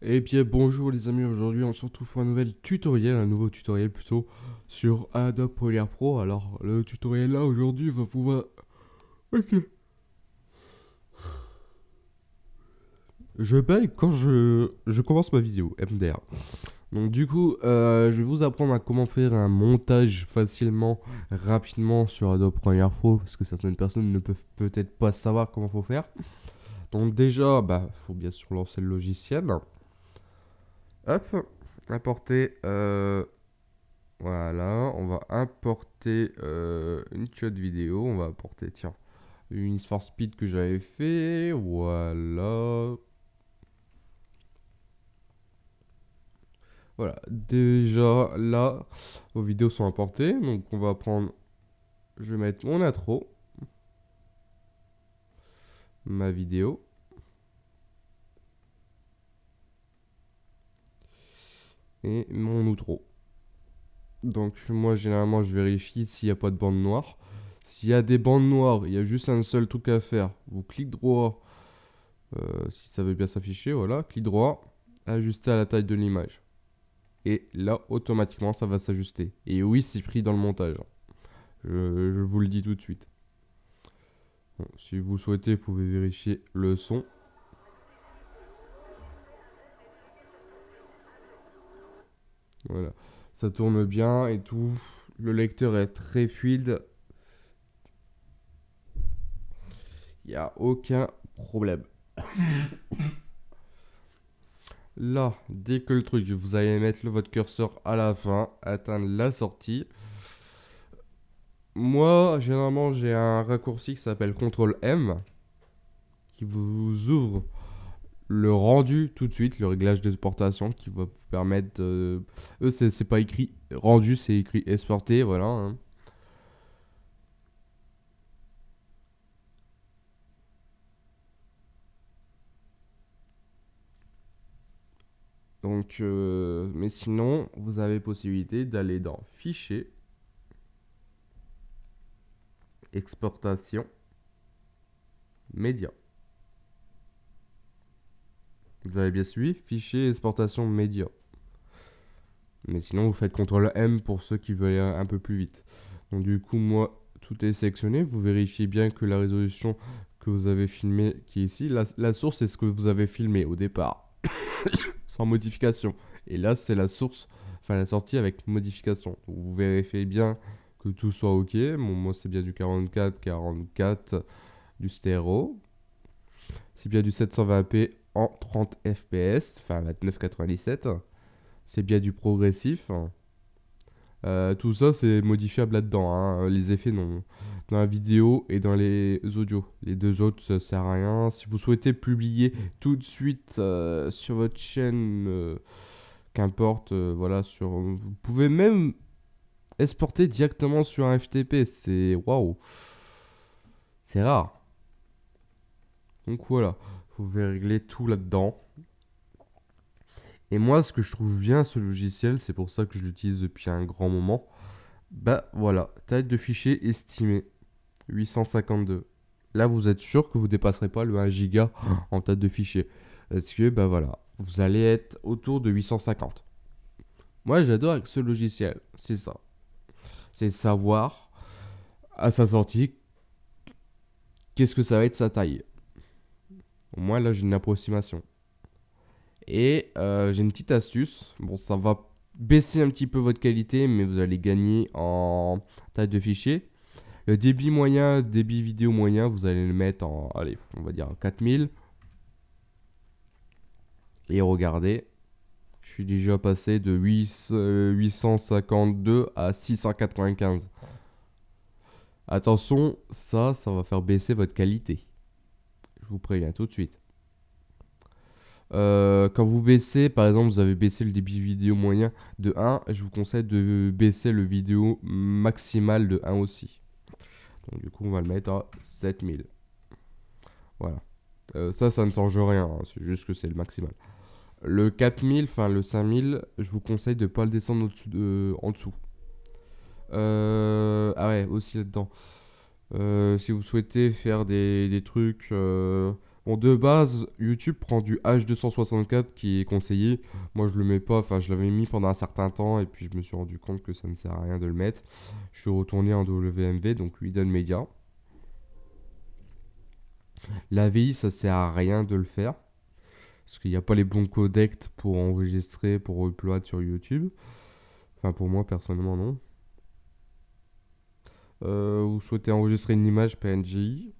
Et eh bien bonjour les amis, aujourd'hui on se retrouve pour un nouvel tutoriel, un nouveau tutoriel plutôt sur Adobe Premiere Pro. Alors le tutoriel là aujourd'hui va pouvoir... Ok. Je baille quand je, je commence ma vidéo, MDR. Donc du coup, euh, je vais vous apprendre à comment faire un montage facilement, rapidement sur Adobe Premiere Pro, parce que certaines personnes ne peuvent peut-être pas savoir comment faut faire. Donc déjà, bah, faut bien sûr lancer le logiciel. Hop, importer. Euh, voilà, on va importer euh, une shot vidéo. On va importer, tiens, une force speed que j'avais fait. Voilà. Voilà, déjà là, vos vidéos sont importées. Donc on va prendre, je vais mettre mon intro, ma vidéo. Et mon outro. Donc moi généralement je vérifie s'il n'y a pas de bandes noire. S'il y a des bandes noires, il y a juste un seul truc à faire. Vous cliquez droit, euh, si ça veut bien s'afficher, voilà, clic droit, ajuster à la taille de l'image. Et là, automatiquement, ça va s'ajuster. Et oui, c'est pris dans le montage. Je, vous le dis tout de suite. si vous souhaitez, vous pouvez vérifier le son. Voilà, ça tourne bien et tout. Le lecteur est très fluide. Il n'y a aucun problème. Là, dès que le truc, vous allez mettre votre curseur à la fin, atteindre la sortie. Moi, généralement, j'ai un raccourci qui s'appelle CTRL-M, qui vous ouvre le rendu tout de suite, le réglage d'exportation, qui va vous permettre... eux, c'est pas écrit rendu, c'est écrit exporter, voilà. Hein. Euh, mais sinon, vous avez possibilité d'aller dans Fichier, Exportation, Média. Vous avez bien suivi Fichier, Exportation, Média. Mais sinon, vous faites CTRL M pour ceux qui veulent aller un peu plus vite. Donc du coup, moi, tout est sélectionné. Vous vérifiez bien que la résolution que vous avez filmée qui est ici, la, la source, c'est ce que vous avez filmé au départ modification. Et là, c'est la source, enfin la sortie avec modification. vous vérifiez bien que tout soit OK. mon moi, c'est bien du 44, 44, du stéréo. C'est bien du 720p en 30 fps, enfin 29,97. C'est bien du progressif. Euh, tout ça, c'est modifiable là-dedans. Hein. Les effets non, dans la vidéo et dans les audios. Les deux autres, ça sert à rien. Si vous souhaitez publier tout de suite euh, sur votre chaîne, euh, qu'importe, euh, voilà, sur, vous pouvez même exporter directement sur un FTP. C'est waouh, c'est rare. Donc voilà, vous pouvez régler tout là-dedans. Et moi, ce que je trouve bien ce logiciel, c'est pour ça que je l'utilise depuis un grand moment. Bah voilà, taille de fichier estimée. 852. Là, vous êtes sûr que vous ne dépasserez pas le 1 giga en tête de fichier. Parce que, bah voilà, vous allez être autour de 850. Moi, j'adore avec ce logiciel, c'est ça. C'est savoir, à sa sortie, qu'est-ce que ça va être sa taille. Au moins, là, j'ai une approximation. Et euh, j'ai une petite astuce. Bon, ça va baisser un petit peu votre qualité, mais vous allez gagner en taille de fichier. Le débit moyen, débit vidéo moyen, vous allez le mettre en, allez, on va dire 4000. Et regardez, je suis déjà passé de 8, 852 euh, à 695. Attention, ça, ça va faire baisser votre qualité. Je vous préviens tout de suite. Euh, quand vous baissez, par exemple, vous avez baissé le débit vidéo moyen de 1, je vous conseille de baisser le vidéo maximal de 1 aussi. Donc du coup, on va le mettre à 7000. Voilà. Euh, ça, ça ne change rien. Hein. C'est juste que c'est le maximal. Le 4000, enfin le 5000, je vous conseille de pas le descendre en dessous. Euh, ah ouais, aussi là-dedans. Euh, si vous souhaitez faire des, des trucs euh, Bon, de base, YouTube prend du H264 qui est conseillé. Moi, je le mets pas. Enfin, je l'avais mis pendant un certain temps et puis je me suis rendu compte que ça ne sert à rien de le mettre. Je suis retourné en WMV, donc lui Media. La VI, ça sert à rien de le faire. Parce qu'il n'y a pas les bons codecs pour enregistrer, pour upload sur YouTube. Enfin, pour moi, personnellement, non. Euh, vous souhaitez enregistrer une image PNG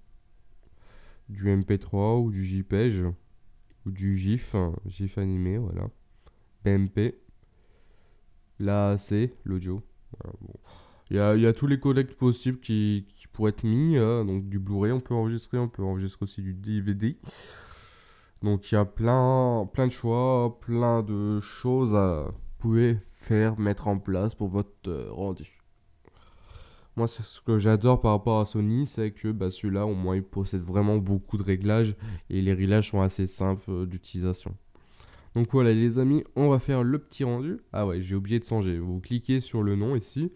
du MP3 ou du JPEG ou du GIF, GIF hein, animé, voilà. BMP, c'est l'audio. Il y, a, tous les codecs possibles qui, qui pourraient être mis. Hein, donc du Blu-ray, on peut enregistrer, on peut enregistrer aussi du DVD. Donc il y a plein, plein de choix, plein de choses à pouvoir faire, mettre en place pour votre euh, rendu. Moi, c'est ce que j'adore par rapport à Sony, c'est que bah, celui-là, au moins, il possède vraiment beaucoup de réglages et les réglages sont assez simples euh, d'utilisation. Donc voilà, les amis, on va faire le petit rendu. Ah ouais, j'ai oublié de changer. Vous cliquez sur le nom ici.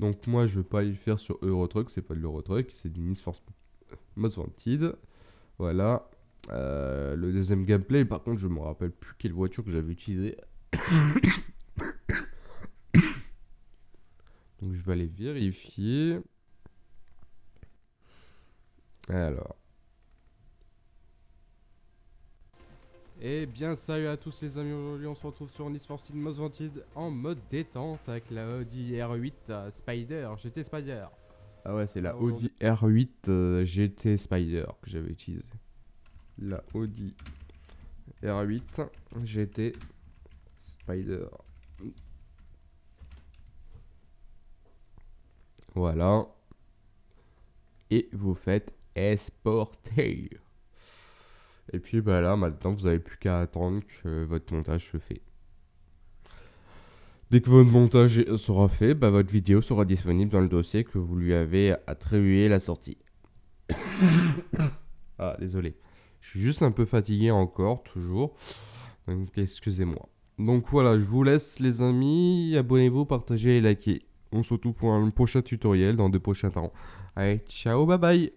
Donc moi, je ne vais pas le faire sur Eurotruck, c'est pas de l'Eurotruck, c'est du Nice Force euh, Most Wanted. Voilà. Euh, le deuxième gameplay, par contre, je me rappelle plus quelle voiture que j'avais utilisée. Donc je vais aller vérifier. Alors. Et eh bien salut à tous les amis, aujourd'hui on se retrouve sur Nice Force Team Most en mode détente avec la Audi R8 euh, Spider, GT Spider. Ah ouais c'est la Audi R8 euh, GT Spider que j'avais utilisé. La Audi R8 GT Spider. Voilà. Et vous faites exporter. Et puis bah là maintenant vous n'avez plus qu'à attendre que votre montage se fait. Dès que votre montage sera fait, bah, votre vidéo sera disponible dans le dossier que vous lui avez attribué la sortie. ah désolé. Je suis juste un peu fatigué encore, toujours. Donc excusez-moi. Donc voilà, je vous laisse les amis. Abonnez-vous, partagez et likez. On se retrouve pour un prochain tutoriel dans deux prochains temps. Allez, ciao, bye bye